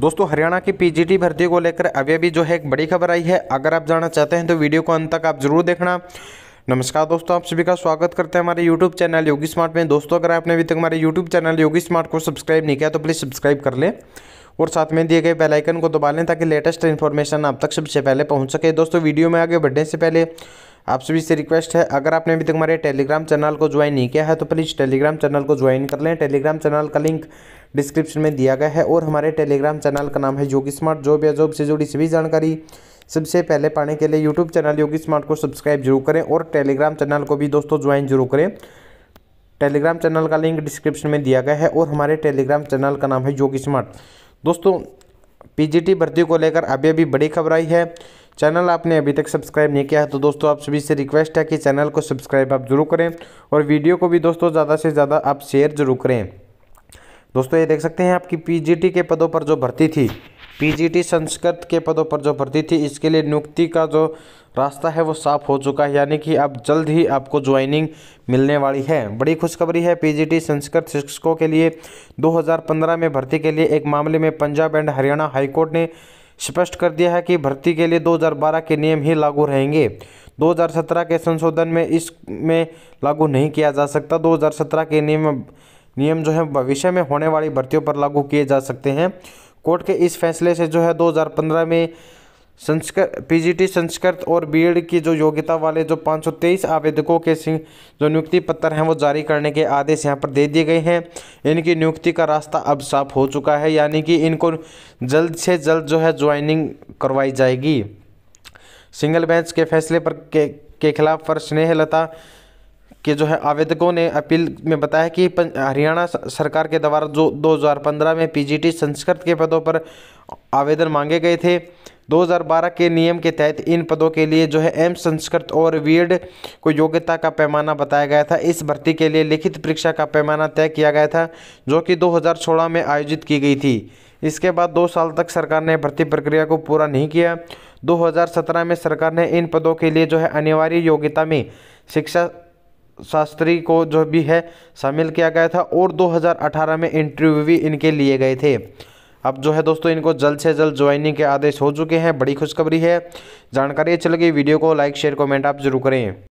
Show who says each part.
Speaker 1: दोस्तों हरियाणा की पीजीटी भर्ती को लेकर अभी अभी जो है एक बड़ी खबर आई है अगर आप जाना चाहते हैं तो वीडियो को अंत तक आप जरूर देखना नमस्कार दोस्तों आप सभी का स्वागत करते हैं हमारे यूट्यूब चैनल योगी स्मार्ट में दोस्तों अगर आपने अभी तक हमारे यूट्यूब चैनल योगी स्मार्ट को सब्सक्राइब नहीं किया तो प्लीज़ सब्सक्राइब कर लें और साथ में दिए गए बेलाइकन को दबा लें ताकि लेटेस्ट इन्फॉर्मेशन आप तक सबसे पहले पहुँच सके दोस्तों वीडियो में आगे बढ़ने से पहले आप सभी से रिक्वेस्ट है अगर आपने अभी तक हमारे टेलीग्राम चैनल को ज्वाइन नहीं किया है तो प्लीज़ टेलीग्राम चैनल को ज्वाइन कर लें टेलीग्राम चैनल का लिंक डिस्क्रिप्शन में दिया गया है और हमारे टेलीग्राम चैनल का नाम है योगी स्मार्ट जॉब या जॉब से जुड़ी सभी जानकारी सबसे पहले पाने के लिए यूट्यूब चैनल योगी स्मार्ट को सब्सक्राइब जरूर करें और टेलीग्राम चैनल को भी दोस्तों ज्वाइन जरूर करें टेलीग्राम चैनल का लिंक डिस्क्रिप्शन में दिया गया है और हमारे टेलीग्राम चैनल का नाम है योगी स्मार्ट दोस्तों पीजीटी भर्ती को लेकर अभी अभी बड़ी खबर आई है चैनल आपने अभी तक सब्सक्राइब नहीं किया है तो दोस्तों आप सभी से रिक्वेस्ट है कि चैनल को सब्सक्राइब आप जरूर करें और वीडियो को भी दोस्तों ज़्यादा से ज़्यादा आप शेयर जरूर करें दोस्तों ये देख सकते हैं आपकी पीजीटी के पदों पर जो भर्ती थी पीजीटी संस्कृत के पदों पर जो भर्ती थी इसके लिए नियुक्ति का जो रास्ता है वो साफ हो चुका है यानी कि अब जल्द ही आपको ज्वाइनिंग मिलने वाली है बड़ी खुशखबरी है पीजीटी संस्कृत शिक्षकों के लिए 2015 में भर्ती के लिए एक मामले में पंजाब एंड हरियाणा हाईकोर्ट ने स्पष्ट कर दिया है कि भर्ती के लिए 2012 के नियम ही लागू रहेंगे 2017 के संशोधन में इसमें लागू नहीं किया जा सकता 2017 के नियम नियम जो है भविष्य में होने वाली भर्तियों पर लागू किए जा सकते हैं कोर्ट के इस फैसले से जो है 2015 में संस्कृत पीजीटी संस्कृत और बीएड की जो योग्यता वाले जो 523 आवेदकों के जो नियुक्ति पत्र हैं वो जारी करने के आदेश यहाँ पर दे दिए गए हैं इनकी नियुक्ति का रास्ता अब साफ हो चुका है यानी कि इनको जल्द से जल्द जो है ज्वाइनिंग करवाई जाएगी सिंगल बेंच के फैसले पर के, के खिलाफ पर स्नेहलता के जो है आवेदकों ने अपील में बताया कि हरियाणा सरकार के द्वारा जो 2015 में पीजीटी संस्कृत के पदों पर आवेदन मांगे गए थे 2012 के नियम के तहत इन पदों के लिए जो है एम संस्कृत और वीएड को योग्यता का पैमाना बताया गया था इस भर्ती के लिए लिखित परीक्षा का पैमाना तय किया गया था जो कि दो में आयोजित की गई थी इसके बाद दो साल तक सरकार ने भर्ती प्रक्रिया को पूरा नहीं किया 2017 में सरकार ने इन पदों के लिए जो है अनिवार्य योग्यता में शिक्षा शास्त्री को जो भी है शामिल किया गया था और 2018 में इंटरव्यू भी इनके लिए गए थे अब जो है दोस्तों इनको जल्द से जल्द ज्वाइनिंग के आदेश हो चुके हैं बड़ी खुशखबरी है जानकारी अच्छी लगी वीडियो को लाइक शेयर कमेंट आप जरूर करें